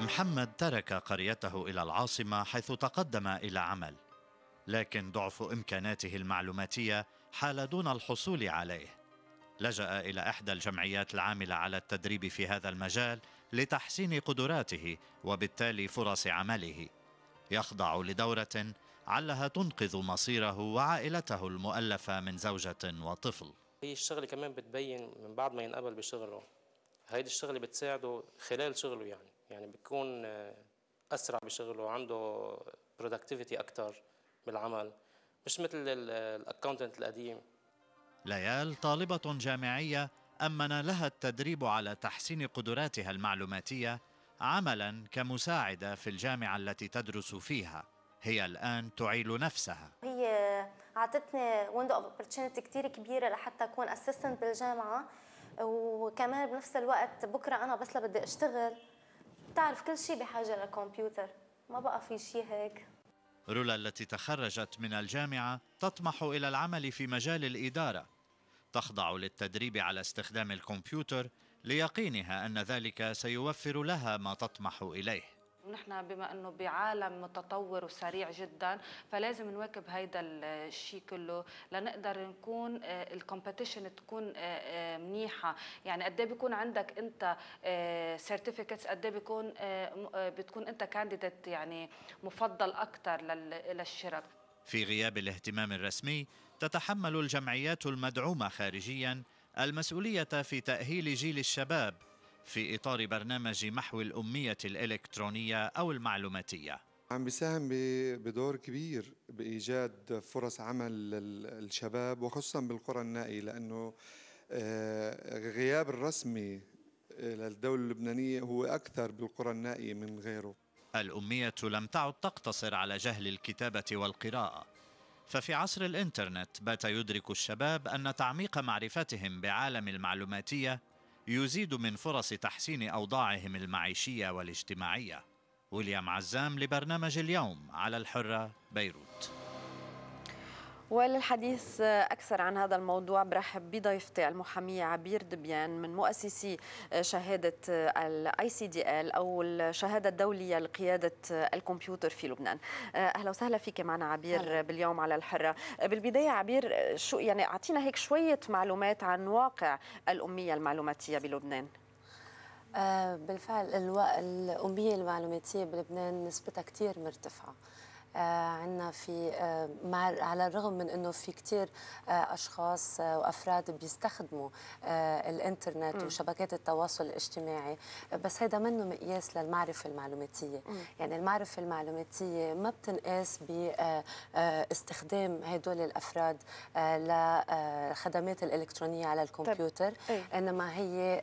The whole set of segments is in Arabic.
محمد ترك قريته إلى العاصمة حيث تقدم إلى عمل لكن ضعف إمكاناته المعلوماتية حال دون الحصول عليه لجأ إلى إحدى الجمعيات العاملة على التدريب في هذا المجال لتحسين قدراته وبالتالي فرص عمله يخضع لدورة علها تنقذ مصيره وعائلته المؤلفة من زوجة وطفل هي الشغله كمان بتبين من بعد ما ينقبل بشغله هيدي الشغله بتساعده خلال شغله يعني يعني بيكون اسرع بشغله عنده برودكتيفيتي اكثر بالعمل مش مثل الاكونتنت القديم ليال طالبة جامعية أمن لها التدريب على تحسين قدراتها المعلوماتية عملا كمساعدة في الجامعة التي تدرس فيها هي الآن تعيل نفسها هي أعطتني ويندو اوبورتونيتي كثير كبيرة لحتى أكون أسيستنت بالجامعة وكمان بنفس الوقت بكرة أنا بس بدي أشتغل بتعرف كل شيء بحاجه للكمبيوتر ما بقى في شيء هيك رولا التي تخرجت من الجامعه تطمح الى العمل في مجال الاداره تخضع للتدريب على استخدام الكمبيوتر ليقينها ان ذلك سيوفر لها ما تطمح اليه ونحن بما انه بعالم متطور وسريع جدا فلازم نواكب هيدا الشيء كله لنقدر نكون آه، الكومبيتيشن تكون آه، آه، منيحه يعني قد إيه بيكون عندك انت سيرتيفيكتس قد إيه بيكون بتكون انت كانديديت يعني مفضل اكثر للشراء في غياب الاهتمام الرسمي تتحمل الجمعيات المدعومه خارجيا المسؤوليه في تاهيل جيل الشباب في إطار برنامج محو الأمية الإلكترونية أو المعلوماتية عم بيساهم بدور كبير بإيجاد فرص عمل للشباب وخصوصا بالقرى النائية لأنه آه، غياب الرسمي للدولة اللبنانية هو أكثر بالقرى النائية من غيره الأمية لم تعد تقتصر على جهل الكتابة والقراءة ففي عصر الإنترنت بات يدرك الشباب أن تعميق معرفتهم بعالم المعلوماتية يزيد من فرص تحسين أوضاعهم المعيشية والاجتماعية ويليام عزام لبرنامج اليوم على الحرة بيروت وللحديث أكثر عن هذا الموضوع برحب بضيفتي المحامية عبير دبيان من مؤسسي شهادة الاي سي دي ال أو الشهادة الدولية لقيادة الكمبيوتر في لبنان أهلا وسهلا فيك معنا عبير هلا. باليوم على الحرة بالبداية عبير شو يعني أعطينا هيك شوية معلومات عن واقع الأمية المعلوماتية بلبنان آه، بالفعل الأمية المعلوماتية بلبنان نسبتها كتير مرتفعة آه، عندنا في آه، مع على الرغم من انه في كثير آه، اشخاص وافراد بيستخدموا الانترنت م. وشبكات التواصل الاجتماعي بس هذا منه مقياس للمعرفه المعلوماتيه م. يعني المعرفه المعلوماتيه ما بتنقاس باستخدام هدول الافراد للخدمات الالكترونيه على طيب، الكمبيوتر طيب. انما هي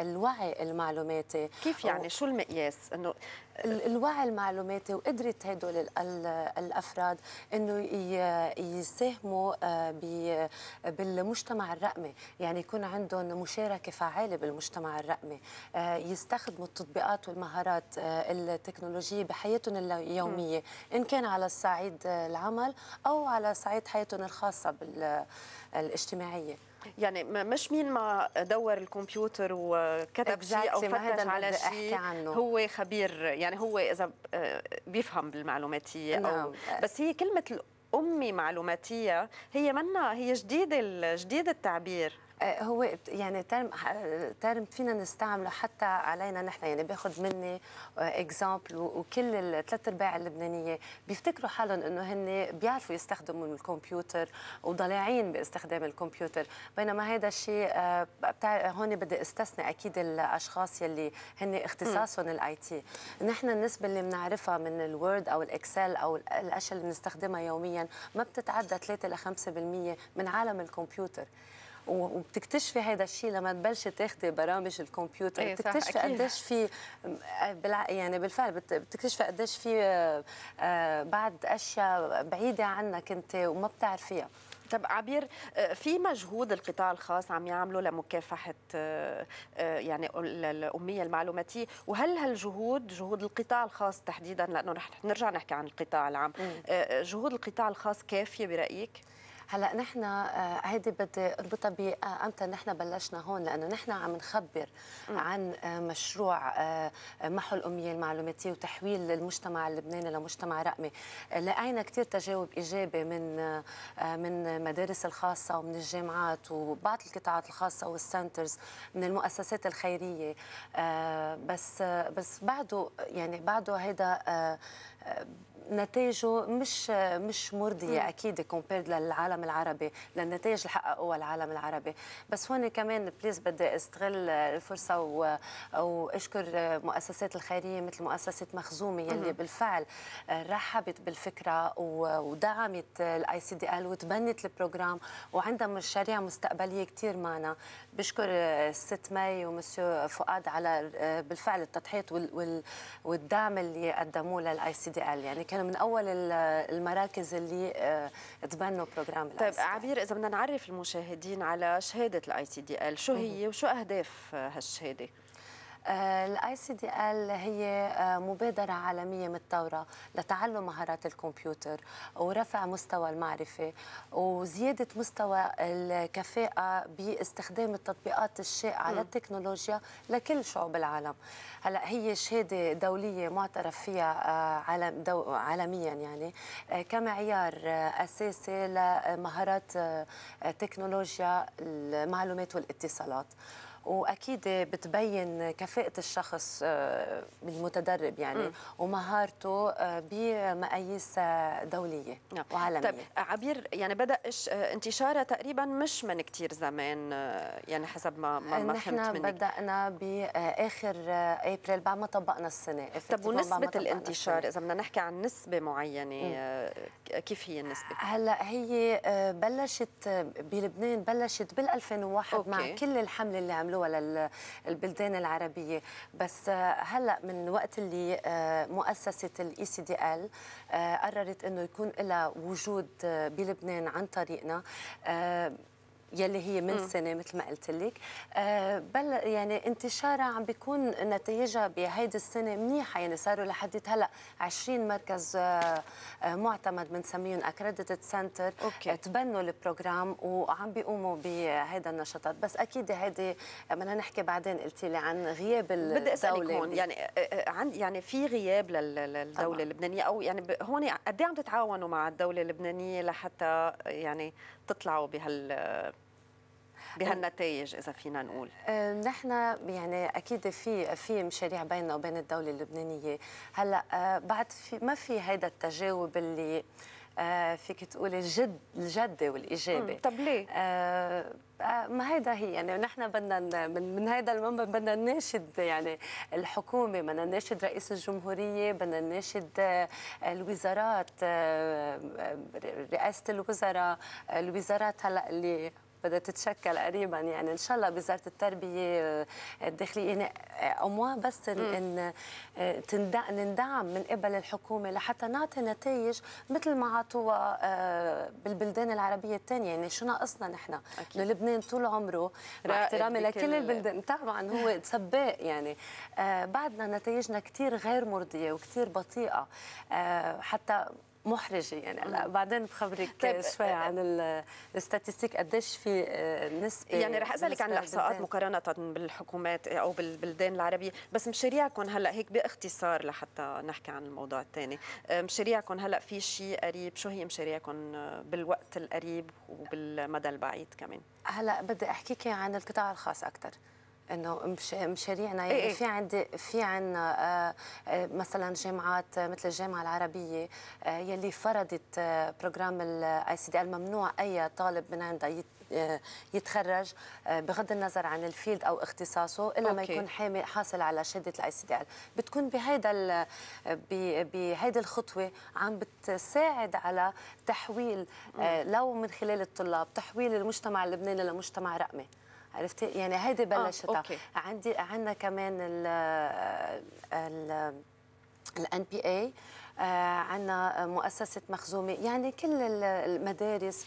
الوعي المعلوماتي كيف يعني شو المقياس انه الوعي المعلوماتي وقدرة هدول الأفراد أنه يساهموا آه، بالمجتمع الرقمي يعني يكون عندهم مشاركة فعالة بالمجتمع الرقمي آه، يستخدموا التطبيقات والمهارات آه، التكنولوجية بحياتهم اليومية إن كان على الصعيد العمل أو على صعيد حياتهم الخاصة الاجتماعية يعني مش مين ما دور الكمبيوتر وكتب شيء او فتش على شيء هو خبير يعني هو اذا آه، بيفهم بالمعلوماتيه نعم. او بس هي كلمه امي معلوماتيه هي منا هي جديده جديد التعبير هو يعني ترم ترم فينا نستعمله حتى علينا نحن يعني باخذ مني اكزامبل آه، وكل الثلاث ارباع اللبنانيه بيفتكروا حالهم انه هن بيعرفوا يستخدموا الكمبيوتر وضلعين باستخدام الكمبيوتر بينما هذا الشيء آه، هون بدي استثني اكيد الاشخاص يلي هن اختصاصهم الاي تي نحن النسبه اللي بنعرفها من الوورد او الاكسل او الاشياء اللي بنستخدمها يوميا ما بتتعدى 3 ل 5% من عالم الكمبيوتر وبتكتشفي هذا الشيء لما تبلشي تاخذي برامج الكمبيوتر أيه آه، يعني بتكتشفي قديش في يعني آه، بالفعل آه، بتكتشفي قديش في بعد اشياء بعيده عنك انت وما بتعرفيها طب عبير في مجهود القطاع الخاص عم يعمله لمكافحه يعني الاميه المعلوماتيه وهل هالجهود جهود القطاع الخاص تحديدا لانه رح نرجع نحكي عن القطاع العام جهود القطاع الخاص كافيه برايك؟ هلا نحن آه، هيدي بدي اربطها بامتى آه، نحن بلشنا هون لانه نحن عم نخبر عن آه، مشروع محو الاميه المعلوماتيه وتحويل المجتمع اللبناني لمجتمع رقمي لقينا كثير تجاوب ايجابي من من المدارس الخاصه ومن الجامعات وبعض القطاعات الخاصه والسنترز من المؤسسات الخيريه بس بس بعده يعني بعده هيدا نتائجه مش مش مرضيه مم. اكيد كومبيرد للعالم العربي للنتائج اللي حققوها العالم العربي بس هون كمان بليز بدي استغل الفرصه و... واشكر مؤسسات الخيريه مثل مؤسسه مخزومه يلي مم. بالفعل رحبت بالفكره و... ودعمت الاي سي دي ال وتبنت البروجرام وعندها مشاريع مستقبليه كثير معنا بشكر الست مي ومسيو فؤاد على بالفعل التضحية وال... وال... والدعم اللي قدموه للاي سي دي ال يعني كانوا من اول المراكز اللي آه، تبنوا بروجرام طيب عبير اذا بدنا نعرف المشاهدين على شهاده الاي سي دي ال شو هي وشو اهداف هالشهاده الاي آه، سي دي ال هي آه، مبادره عالميه متطوره لتعلم مهارات الكمبيوتر ورفع مستوى المعرفه وزياده مستوى الكفاءه باستخدام التطبيقات الشائعه م. للتكنولوجيا لكل شعوب العالم هلا هي شهاده دوليه معترف فيها آه، عالم دو عالميا يعني كمعيار اساسي لمهارات تكنولوجيا المعلومات والاتصالات واكيد بتبين كفاءه الشخص آه، المتدرب يعني ومهارته آه، بمقاييس آه، دوليه نعم. وعالميه طيب عبير يعني بدا انتشارها تقريبا مش من كثير زمان يعني حسب ما ما, فهمت نحن بدانا باخر ابريل بعد ما طبقنا السنه طب ونسبه الانتشار اذا بدنا نحكي عن نسبه معينه كيف هي النسبه هلا هي بلشت بلبنان بلشت بال2001 مع كل الحمله اللي عملوها الدول للبلدان العربيه بس آه، هلا من وقت اللي آه، مؤسسه الاي سي دي ال e آه، قررت انه يكون لها وجود بلبنان عن طريقنا يلي هي من م. سنه مثل ما قلت لك آه، بل يعني انتشارها عم بيكون نتائجها بهيدي السنه منيحه يعني صاروا لحد هلا 20 مركز آه، آه، معتمد بنسميهم اكريديتد سنتر أوكي. تبنوا البروجرام وعم بيقوموا بهيدا النشاطات بس اكيد هيدي بدنا نحكي بعدين قلتي لي عن غياب الدوله بدي اسالك هون يعني عن يعني في غياب للدوله طبعا. اللبنانيه او يعني هون قد إيه عم تتعاونوا مع الدوله اللبنانيه لحتى يعني تطلعوا بهال بهالنتائج اذا فينا نقول نحن يعني اكيد في في مشاريع بيننا وبين الدوله اللبنانيه هلا أه، بعد في ما في هذا التجاوب اللي أه، فيك تقولي الجد الجد والإجابة طب ليه؟ أه، ما هيدا هي يعني نحن بدنا من, من هيدا المنبر بدنا نناشد يعني الحكومة بدنا نناشد رئيس الجمهورية بدنا نناشد الوزارات رئاسة الوزراء الوزارات هلا اللي بدها تتشكل قريبا يعني ان شاء الله بوزاره التربيه آه، الداخليه يعني آه، او بس ان, إن آه، نندعم من قبل الحكومه لحتى نعطي نتائج مثل ما عطوها بالبلدان العربيه الثانيه يعني شو ناقصنا نحن؟ اكيد لبنان طول عمره مع احترامي لكل البلدان طبعا هو سباق يعني بعدنا نتائجنا كثير غير مرضيه وكثير بطيئه حتى محرجه يعني هلا بعدين بخبرك طيب آه، شوي آه، عن الاستاتستيك قديش في آه، نسبه يعني رح اسالك عن الاحصاءات مقارنه بالحكومات او بالبلدان العربيه بس مشاريعكم هلا هيك باختصار لحتى نحكي عن الموضوع الثاني مشاريعكم هلا في شيء قريب شو هي مشاريعكم بالوقت القريب وبالمدى البعيد كمان هلا بدي احكيكي عن القطاع الخاص اكثر انه مش مشاريعنا إيه، يعني إيه. في عندي في عندنا آه، آه، مثلا جامعات آه، مثل الجامعه العربيه يلي فرضت بروجرام الاي سي دي ممنوع اي طالب من عندها يتخرج بغض النظر عن الفيلد او اختصاصه الا ما يكون حامل حاصل على شهاده الاي سي دي بتكون بهيدا بهيدي الخطوه عم بتساعد على تحويل لو من خلال الطلاب تحويل المجتمع اللبناني لمجتمع رقمي عرفتي يعني هيدي بلشتها آه، عندي عندنا كمان ال ال الان بي اي آه، عندنا مؤسسه مخزومه يعني كل المدارس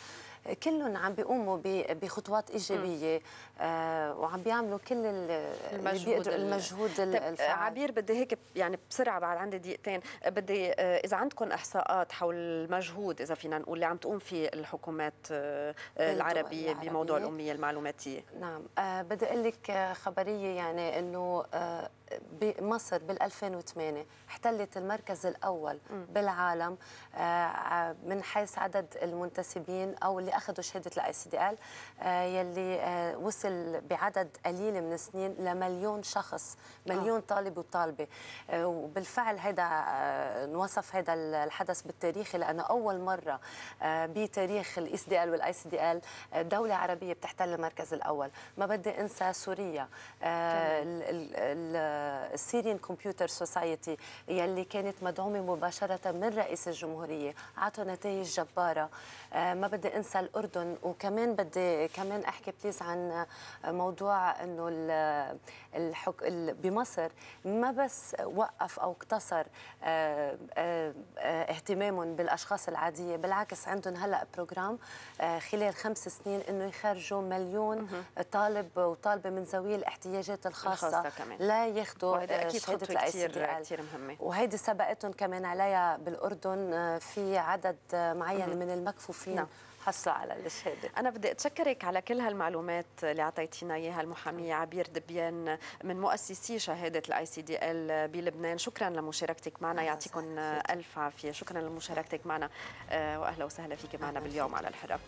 كلهم عم بيقوموا بخطوات ايجابيه آه، وعم بيعملوا كل المجهود المجهود طيب، آه، الفعال عبير بدي هيك يعني بسرعه بعد عندي دقيقتين بدي آه، اذا عندكم احصاءات حول المجهود اذا فينا نقول اللي عم تقوم فيه الحكومات العربيه بموضوع الاميه المعلوماتيه نعم بدي اقول لك خبريه يعني انه بمصر بال 2008 احتلت المركز الاول م. بالعالم من حيث عدد المنتسبين او اللي اخذوا شهاده الاي سي دي ال آه، يلي آه، وصل بعدد قليل من السنين لمليون شخص مليون آه. طالب وطالبه وبالفعل هذا انوصف هذا الحدث بالتاريخ لانه اول مره بتاريخ الاس دي ال والاي سي دي ال دوله عربيه بتحتل المركز الاول ما بدي انسى سوريا السيريان كمبيوتر سوسايتي يلي كانت مدعومه مباشره من رئيس الجمهوريه عطوا نتائج جباره ما بدي انسى الاردن وكمان بدي كمان احكي بليز عن موضوع انه الحك... بمصر ما بس وقف او اقتصر آه، آه، اهتمامهم بالاشخاص العاديه بالعكس عندهم هلا بروجرام آه، خلال خمس سنين انه يخرجوا مليون طالب وطالبه من ذوي الاحتياجات الخاصه, الخاصة كمان. لا ياخذوا شهاده كثير كثير مهمه وهيدي سبقتهم كمان عليها بالاردن في عدد معين من المكفوفين نعم. حصلوا على الشهاده انا بدي اتشكرك على كل هالمعلومات اللي اعطيتينا اياها المحاميه عبير دبيان من مؤسسي شهاده الاي سي دي ال بلبنان شكرا لمشاركتك معنا يعطيكم الف عافيه شكرا لمشاركتك معنا آه، واهلا وسهلا فيك معنا باليوم على الحره